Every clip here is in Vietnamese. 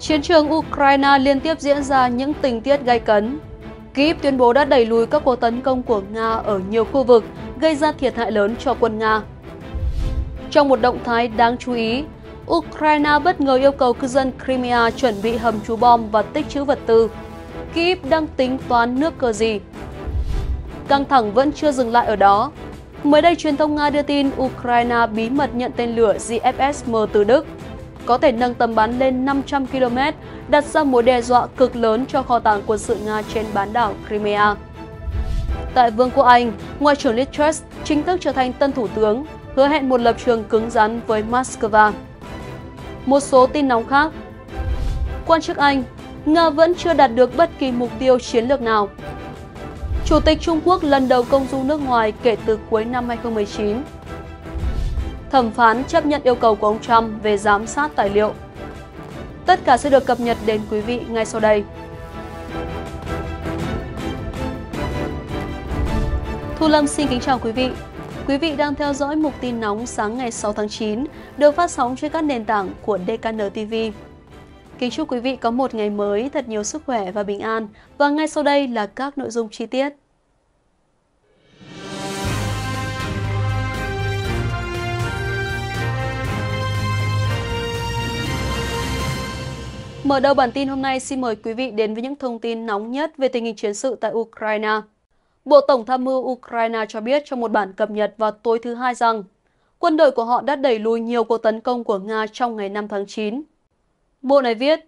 Chiến trường Ukraine liên tiếp diễn ra những tình tiết gây cấn. Kyiv tuyên bố đã đẩy lùi các cuộc tấn công của Nga ở nhiều khu vực, gây ra thiệt hại lớn cho quân Nga. Trong một động thái đáng chú ý, Ukraine bất ngờ yêu cầu cư dân Crimea chuẩn bị hầm trú bom và tích trữ vật tư. Kyiv đang tính toán nước cờ gì? Căng thẳng vẫn chưa dừng lại ở đó. Mới đây, truyền thông Nga đưa tin Ukraine bí mật nhận tên lửa gfs từ Đức có thể nâng tầm bắn lên 500 km, đặt ra mối đe dọa cực lớn cho kho tàng quân sự Nga trên bán đảo Crimea. Tại Vương quốc Anh, Ngoại trưởng Liz Truss chính thức trở thành tân thủ tướng, hứa hẹn một lập trường cứng rắn với Moscow. Một số tin nóng khác Quan chức Anh, Nga vẫn chưa đạt được bất kỳ mục tiêu chiến lược nào. Chủ tịch Trung Quốc lần đầu công du nước ngoài kể từ cuối năm 2019 thẩm phán chấp nhận yêu cầu của ông Trump về giám sát tài liệu. Tất cả sẽ được cập nhật đến quý vị ngay sau đây. Thu Lâm xin kính chào quý vị. Quý vị đang theo dõi mục tin nóng sáng ngày 6 tháng 9 được phát sóng trên các nền tảng của DKN TV. Kính chúc quý vị có một ngày mới thật nhiều sức khỏe và bình an. Và ngay sau đây là các nội dung chi tiết. Mở đầu bản tin hôm nay, xin mời quý vị đến với những thông tin nóng nhất về tình hình chiến sự tại Ukraine. Bộ Tổng tham mưu Ukraine cho biết trong một bản cập nhật vào tối thứ Hai rằng quân đội của họ đã đẩy lùi nhiều cuộc tấn công của Nga trong ngày 5 tháng 9. Bộ này viết,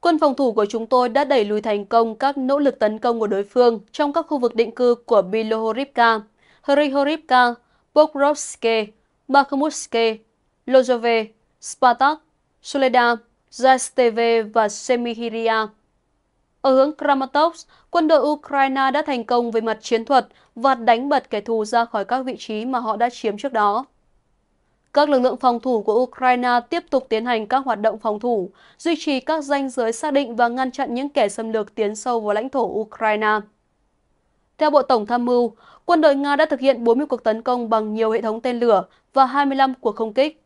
quân phòng thủ của chúng tôi đã đẩy lùi thành công các nỗ lực tấn công của đối phương trong các khu vực định cư của Bilohorivka, Hrihorivka, Pokrovske, Bakhmutske, Lozove, Spartak, Soledad, Zasteve và Semihiria. Ở hướng Kramatorsk, quân đội Ukraine đã thành công về mặt chiến thuật và đánh bật kẻ thù ra khỏi các vị trí mà họ đã chiếm trước đó. Các lực lượng phòng thủ của Ukraine tiếp tục tiến hành các hoạt động phòng thủ, duy trì các danh giới xác định và ngăn chặn những kẻ xâm lược tiến sâu vào lãnh thổ Ukraine. Theo Bộ Tổng Tham mưu, quân đội Nga đã thực hiện 40 cuộc tấn công bằng nhiều hệ thống tên lửa và 25 cuộc không kích.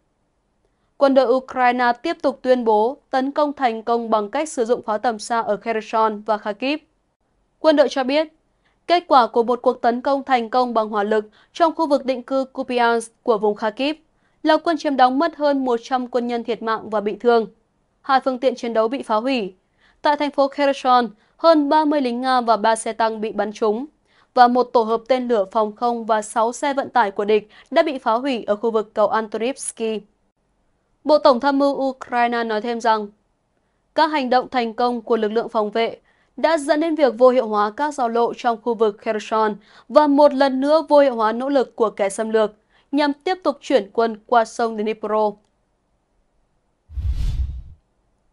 Quân đội Ukraine tiếp tục tuyên bố tấn công thành công bằng cách sử dụng pháo tầm xa ở Kherson và Kharkiv. Quân đội cho biết, kết quả của một cuộc tấn công thành công bằng hỏa lực trong khu vực định cư Kupiansk của vùng Kharkiv là quân chiếm đóng mất hơn 100 quân nhân thiệt mạng và bị thương. Hai phương tiện chiến đấu bị phá hủy. Tại thành phố Kherson, hơn 30 lính Nga và 3 xe tăng bị bắn trúng và một tổ hợp tên lửa phòng không và 6 xe vận tải của địch đã bị phá hủy ở khu vực cầu Antonivsky. Bộ Tổng tham mưu Ukraine nói thêm rằng các hành động thành công của lực lượng phòng vệ đã dẫn đến việc vô hiệu hóa các giao lộ trong khu vực Kherson và một lần nữa vô hiệu hóa nỗ lực của kẻ xâm lược nhằm tiếp tục chuyển quân qua sông Dnipro.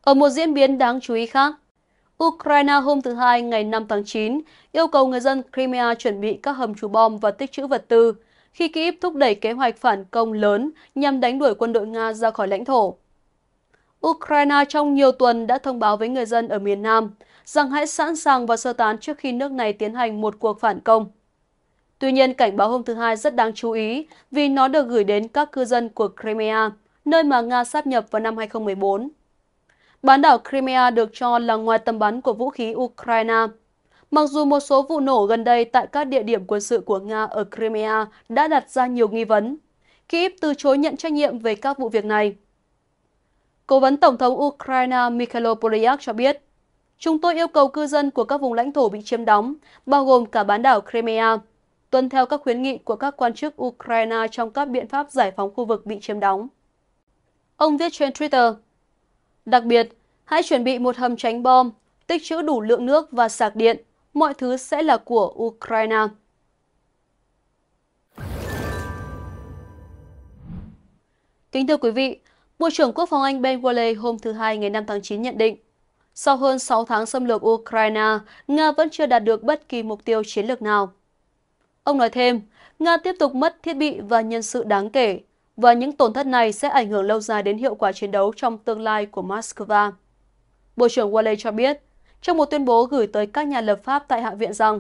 Ở một diễn biến đáng chú ý khác, Ukraine hôm thứ Hai ngày 5 tháng 9 yêu cầu người dân Crimea chuẩn bị các hầm trú bom và tích trữ vật tư khi Kyiv thúc đẩy kế hoạch phản công lớn nhằm đánh đuổi quân đội Nga ra khỏi lãnh thổ. Ukraine trong nhiều tuần đã thông báo với người dân ở miền Nam rằng hãy sẵn sàng và sơ tán trước khi nước này tiến hành một cuộc phản công. Tuy nhiên, cảnh báo hôm thứ Hai rất đáng chú ý vì nó được gửi đến các cư dân của Crimea, nơi mà Nga sáp nhập vào năm 2014. Bán đảo Crimea được cho là ngoài tầm bắn của vũ khí Ukraine, Mặc dù một số vụ nổ gần đây tại các địa điểm quân sự của Nga ở Crimea đã đặt ra nhiều nghi vấn, Kyiv từ chối nhận trách nhiệm về các vụ việc này. Cố vấn Tổng thống Ukraine Mikhailo Polyak cho biết, Chúng tôi yêu cầu cư dân của các vùng lãnh thổ bị chiếm đóng, bao gồm cả bán đảo Crimea, tuân theo các khuyến nghị của các quan chức Ukraine trong các biện pháp giải phóng khu vực bị chiếm đóng. Ông viết trên Twitter, Đặc biệt, hãy chuẩn bị một hầm tránh bom, tích trữ đủ lượng nước và sạc điện mọi thứ sẽ là của Ukraine. Kính thưa quý vị, Bộ trưởng Quốc phòng Anh Ben Wallace hôm thứ Hai ngày 5 tháng 9 nhận định, sau hơn 6 tháng xâm lược Ukraine, Nga vẫn chưa đạt được bất kỳ mục tiêu chiến lược nào. Ông nói thêm, Nga tiếp tục mất thiết bị và nhân sự đáng kể, và những tổn thất này sẽ ảnh hưởng lâu dài đến hiệu quả chiến đấu trong tương lai của Moscow. Bộ trưởng Wallace cho biết, trong một tuyên bố gửi tới các nhà lập pháp tại Hạ viện rằng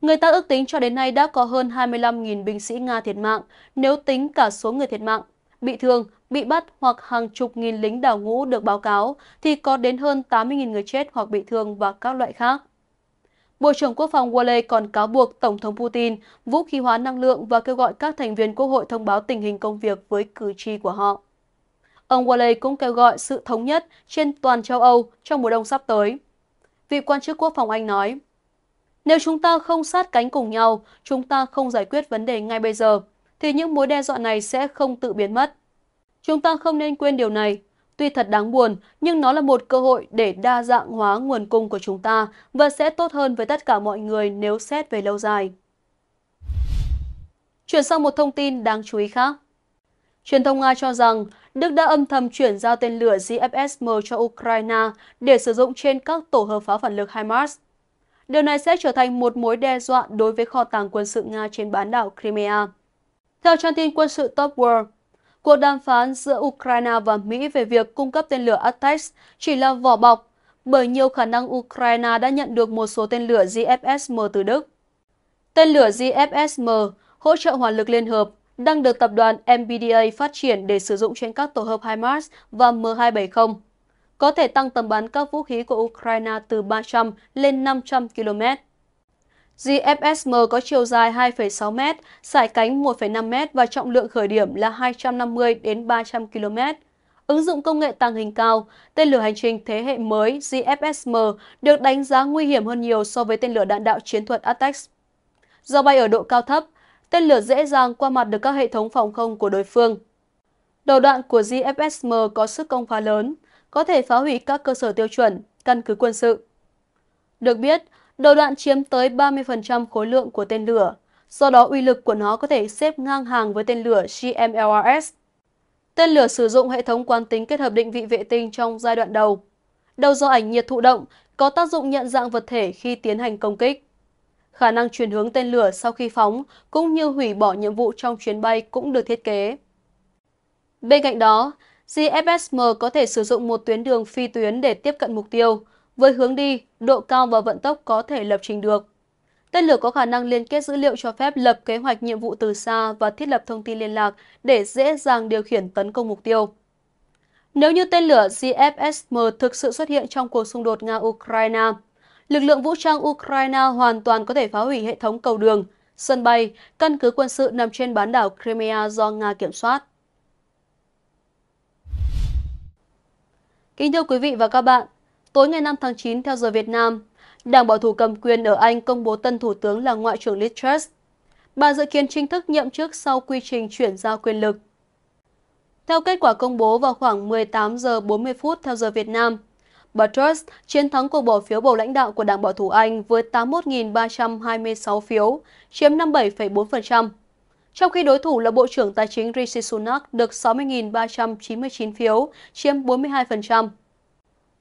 Người ta ước tính cho đến nay đã có hơn 25.000 binh sĩ Nga thiệt mạng nếu tính cả số người thiệt mạng, bị thương, bị bắt hoặc hàng chục nghìn lính đảo ngũ được báo cáo thì có đến hơn 80.000 người chết hoặc bị thương và các loại khác. Bộ trưởng Quốc phòng Wale còn cáo buộc Tổng thống Putin vũ khí hóa năng lượng và kêu gọi các thành viên quốc hội thông báo tình hình công việc với cử tri của họ. Ông Wale cũng kêu gọi sự thống nhất trên toàn châu Âu trong mùa đông sắp tới vị quan chức quốc phòng Anh nói. Nếu chúng ta không sát cánh cùng nhau, chúng ta không giải quyết vấn đề ngay bây giờ, thì những mối đe dọa này sẽ không tự biến mất. Chúng ta không nên quên điều này. Tuy thật đáng buồn, nhưng nó là một cơ hội để đa dạng hóa nguồn cung của chúng ta và sẽ tốt hơn với tất cả mọi người nếu xét về lâu dài. Chuyển sang một thông tin đáng chú ý khác. Truyền thông Nga cho rằng Đức đã âm thầm chuyển giao tên lửa GFSM cho Ukraine để sử dụng trên các tổ hợp pháo phản lực HIMARS. Điều này sẽ trở thành một mối đe dọa đối với kho tàng quân sự Nga trên bán đảo Crimea. Theo trang tin quân sự Top World, cuộc đàm phán giữa Ukraine và Mỹ về việc cung cấp tên lửa Atex chỉ là vỏ bọc, bởi nhiều khả năng Ukraine đã nhận được một số tên lửa GFSM từ Đức. Tên lửa GFSM hỗ trợ hỏa lực liên hợp đang được tập đoàn MBDA phát triển để sử dụng trên các tổ hợp HIMARS và M270, có thể tăng tầm bắn các vũ khí của Ukraine từ 300 lên 500 km. GFSM có chiều dài 2,6 m, sải cánh 1,5 m và trọng lượng khởi điểm là 250 đến 300 km. Ứng dụng công nghệ tàng hình cao, tên lửa hành trình thế hệ mới GFSM được đánh giá nguy hiểm hơn nhiều so với tên lửa đạn đạo chiến thuật ATAX. Do bay ở độ cao thấp, tên lửa dễ dàng qua mặt được các hệ thống phòng không của đối phương. Đầu đoạn của GFSM có sức công phá lớn, có thể phá hủy các cơ sở tiêu chuẩn, căn cứ quân sự. Được biết, đầu đoạn chiếm tới 30% khối lượng của tên lửa, do đó uy lực của nó có thể xếp ngang hàng với tên lửa GMLRS. Tên lửa sử dụng hệ thống quán tính kết hợp định vị vệ tinh trong giai đoạn đầu. Đầu do ảnh nhiệt thụ động có tác dụng nhận dạng vật thể khi tiến hành công kích. Khả năng chuyển hướng tên lửa sau khi phóng cũng như hủy bỏ nhiệm vụ trong chuyến bay cũng được thiết kế. Bên cạnh đó, GFSM có thể sử dụng một tuyến đường phi tuyến để tiếp cận mục tiêu, với hướng đi, độ cao và vận tốc có thể lập trình được. Tên lửa có khả năng liên kết dữ liệu cho phép lập kế hoạch nhiệm vụ từ xa và thiết lập thông tin liên lạc để dễ dàng điều khiển tấn công mục tiêu. Nếu như tên lửa GFSM thực sự xuất hiện trong cuộc xung đột Nga-Ukraine, lực lượng vũ trang Ukraine hoàn toàn có thể phá hủy hệ thống cầu đường, sân bay, căn cứ quân sự nằm trên bán đảo Crimea do Nga kiểm soát. Kính thưa quý vị và các bạn, tối ngày 5 tháng 9 theo giờ Việt Nam, Đảng bảo thủ cầm quyền ở Anh công bố tân thủ tướng là Ngoại trưởng Liz Truss. Bà dự kiến chính thức nhậm chức sau quy trình chuyển giao quyền lực. Theo kết quả công bố vào khoảng 18 giờ 40 phút theo giờ Việt Nam, Bà Truss chiến thắng cuộc bỏ phiếu bầu lãnh đạo của Đảng Bảo thủ Anh với 81.326 phiếu, chiếm 57,4%. Trong khi đối thủ là Bộ trưởng Tài chính Rishi Sunak được 60.399 phiếu, chiếm 42%.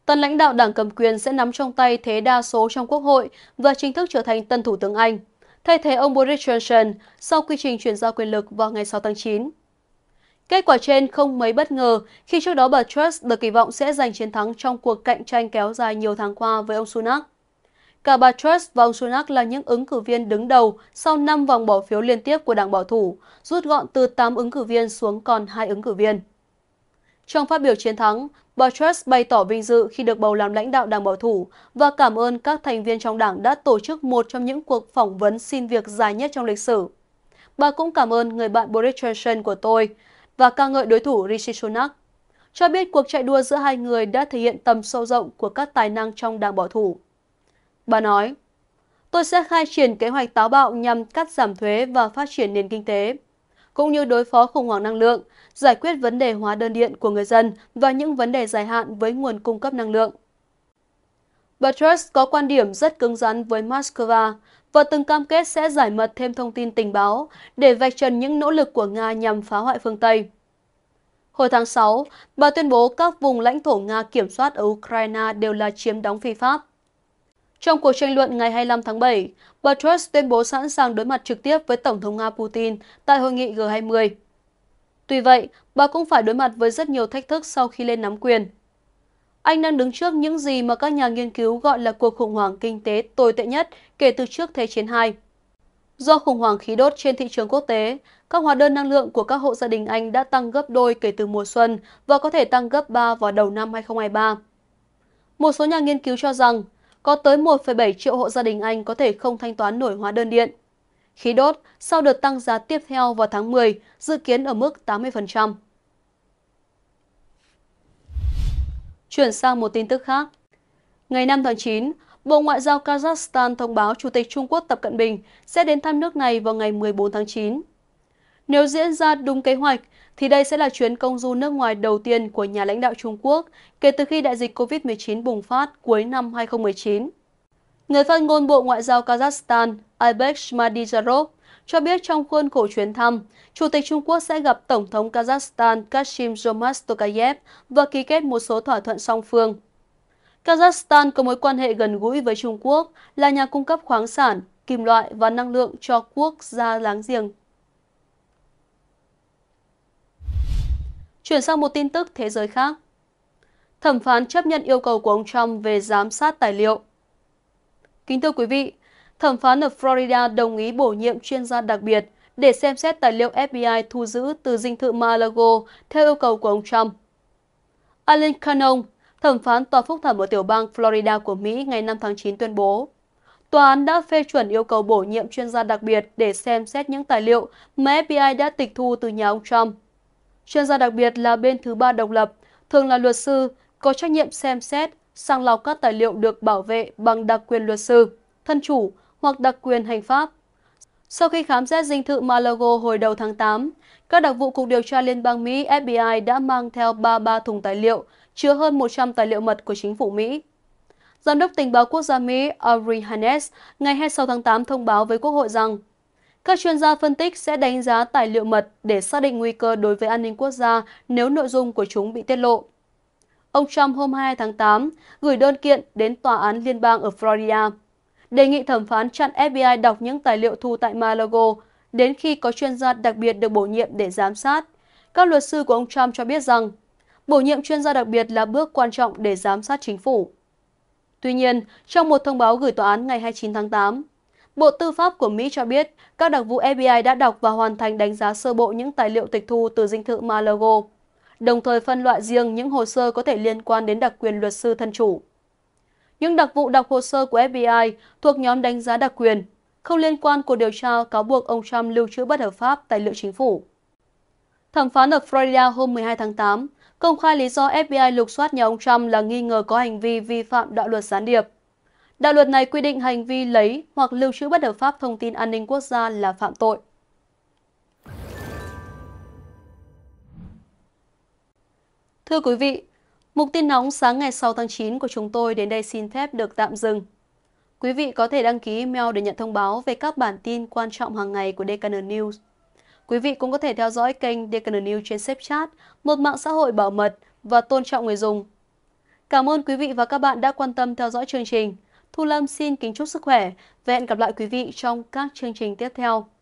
Tân lãnh đạo đảng cầm quyền sẽ nắm trong tay thế đa số trong Quốc hội và chính thức trở thành tân Thủ tướng Anh, thay thế ông Boris Johnson sau quy trình chuyển giao quyền lực vào ngày 6 tháng 9. Kết quả trên không mấy bất ngờ khi trước đó bà Truss được kỳ vọng sẽ giành chiến thắng trong cuộc cạnh tranh kéo dài nhiều tháng qua với ông Sunak. Cả bà Truss và ông Sunak là những ứng cử viên đứng đầu sau 5 vòng bỏ phiếu liên tiếp của Đảng Bảo thủ, rút gọn từ 8 ứng cử viên xuống còn 2 ứng cử viên. Trong phát biểu chiến thắng, bà Truss bày tỏ vinh dự khi được bầu làm lãnh đạo Đảng Bảo thủ và cảm ơn các thành viên trong đảng đã tổ chức một trong những cuộc phỏng vấn xin việc dài nhất trong lịch sử. Bà cũng cảm ơn người bạn Boris Johnson của tôi, và ca ngợi đối thủ Rishi Sunak, cho biết cuộc chạy đua giữa hai người đã thể hiện tầm sâu rộng của các tài năng trong đảng bảo thủ. Bà nói, tôi sẽ khai triển kế hoạch táo bạo nhằm cắt giảm thuế và phát triển nền kinh tế, cũng như đối phó khủng hoảng năng lượng, giải quyết vấn đề hóa đơn điện của người dân và những vấn đề dài hạn với nguồn cung cấp năng lượng. Bà Truss có quan điểm rất cứng rắn với Moscow và từng cam kết sẽ giải mật thêm thông tin tình báo để vạch trần những nỗ lực của Nga nhằm phá hoại phương Tây. Hồi tháng 6, bà tuyên bố các vùng lãnh thổ Nga kiểm soát ở Ukraine đều là chiếm đóng phi pháp. Trong cuộc tranh luận ngày 25 tháng 7, bà Truss tuyên bố sẵn sàng đối mặt trực tiếp với Tổng thống Nga Putin tại hội nghị G20. Tuy vậy, bà cũng phải đối mặt với rất nhiều thách thức sau khi lên nắm quyền. Anh đang đứng trước những gì mà các nhà nghiên cứu gọi là cuộc khủng hoảng kinh tế tồi tệ nhất kể từ trước Thế chiến II. Do khủng hoảng khí đốt trên thị trường quốc tế, các hóa đơn năng lượng của các hộ gia đình Anh đã tăng gấp đôi kể từ mùa xuân và có thể tăng gấp 3 vào đầu năm 2023. Một số nhà nghiên cứu cho rằng có tới 1,7 triệu hộ gia đình Anh có thể không thanh toán nổi hóa đơn điện. Khí đốt sau đợt tăng giá tiếp theo vào tháng 10 dự kiến ở mức 80%. Chuyển sang một tin tức khác. Ngày 5 tháng 9, Bộ Ngoại giao Kazakhstan thông báo Chủ tịch Trung Quốc Tập Cận Bình sẽ đến thăm nước này vào ngày 14 tháng 9. Nếu diễn ra đúng kế hoạch, thì đây sẽ là chuyến công du nước ngoài đầu tiên của nhà lãnh đạo Trung Quốc kể từ khi đại dịch COVID-19 bùng phát cuối năm 2019. Người phát ngôn Bộ Ngoại giao Kazakhstan Aybek Shmadijarov cho biết trong khuôn khổ chuyến thăm, Chủ tịch Trung Quốc sẽ gặp Tổng thống Kazakhstan Kashim Jomart Tokayev và ký kết một số thỏa thuận song phương. Kazakhstan có mối quan hệ gần gũi với Trung Quốc, là nhà cung cấp khoáng sản, kim loại và năng lượng cho quốc gia láng giềng. Chuyển sang một tin tức thế giới khác. Thẩm phán chấp nhận yêu cầu của ông Trump về giám sát tài liệu. Kính thưa quý vị, thẩm phán ở Florida đồng ý bổ nhiệm chuyên gia đặc biệt để xem xét tài liệu FBI thu giữ từ dinh thự Malago theo yêu cầu của ông Trump. Alan Cannon, thẩm phán tòa phúc thẩm ở tiểu bang Florida của Mỹ ngày 5 tháng 9 tuyên bố, tòa án đã phê chuẩn yêu cầu bổ nhiệm chuyên gia đặc biệt để xem xét những tài liệu mà FBI đã tịch thu từ nhà ông Trump. Chuyên gia đặc biệt là bên thứ ba độc lập, thường là luật sư, có trách nhiệm xem xét, sàng lọc các tài liệu được bảo vệ bằng đặc quyền luật sư, thân chủ hoặc đặc quyền hành pháp. Sau khi khám xét dinh thự Malago hồi đầu tháng 8, các đặc vụ Cục Điều tra Liên bang Mỹ FBI đã mang theo 33 thùng tài liệu, chứa hơn 100 tài liệu mật của chính phủ Mỹ. Giám đốc tình báo quốc gia Mỹ Ari Hannes ngày 26 tháng 8 thông báo với Quốc hội rằng các chuyên gia phân tích sẽ đánh giá tài liệu mật để xác định nguy cơ đối với an ninh quốc gia nếu nội dung của chúng bị tiết lộ. Ông Trump hôm 2 tháng 8 gửi đơn kiện đến Tòa án Liên bang ở Florida đề nghị thẩm phán chặn FBI đọc những tài liệu thu tại Malago đến khi có chuyên gia đặc biệt được bổ nhiệm để giám sát. Các luật sư của ông Trump cho biết rằng bổ nhiệm chuyên gia đặc biệt là bước quan trọng để giám sát chính phủ. Tuy nhiên, trong một thông báo gửi tòa án ngày 29 tháng 8, Bộ Tư pháp của Mỹ cho biết các đặc vụ FBI đã đọc và hoàn thành đánh giá sơ bộ những tài liệu tịch thu từ dinh thự Malago, đồng thời phân loại riêng những hồ sơ có thể liên quan đến đặc quyền luật sư thân chủ. Những đặc vụ đọc hồ sơ của FBI thuộc nhóm đánh giá đặc quyền, không liên quan của điều tra cáo buộc ông Trump lưu trữ bất hợp pháp tài liệu chính phủ. Thẩm phán ở Florida hôm 12 tháng 8 công khai lý do FBI lục soát nhà ông Trump là nghi ngờ có hành vi vi phạm đạo luật gián điệp. Đạo luật này quy định hành vi lấy hoặc lưu trữ bất hợp pháp thông tin an ninh quốc gia là phạm tội. Thưa quý vị, Mục tin nóng sáng ngày 6 tháng 9 của chúng tôi đến đây xin phép được tạm dừng. Quý vị có thể đăng ký email để nhận thông báo về các bản tin quan trọng hàng ngày của Deccan News. Quý vị cũng có thể theo dõi kênh Deccan News trên Snapchat, một mạng xã hội bảo mật và tôn trọng người dùng. Cảm ơn quý vị và các bạn đã quan tâm theo dõi chương trình. Thu Lâm xin kính chúc sức khỏe và hẹn gặp lại quý vị trong các chương trình tiếp theo.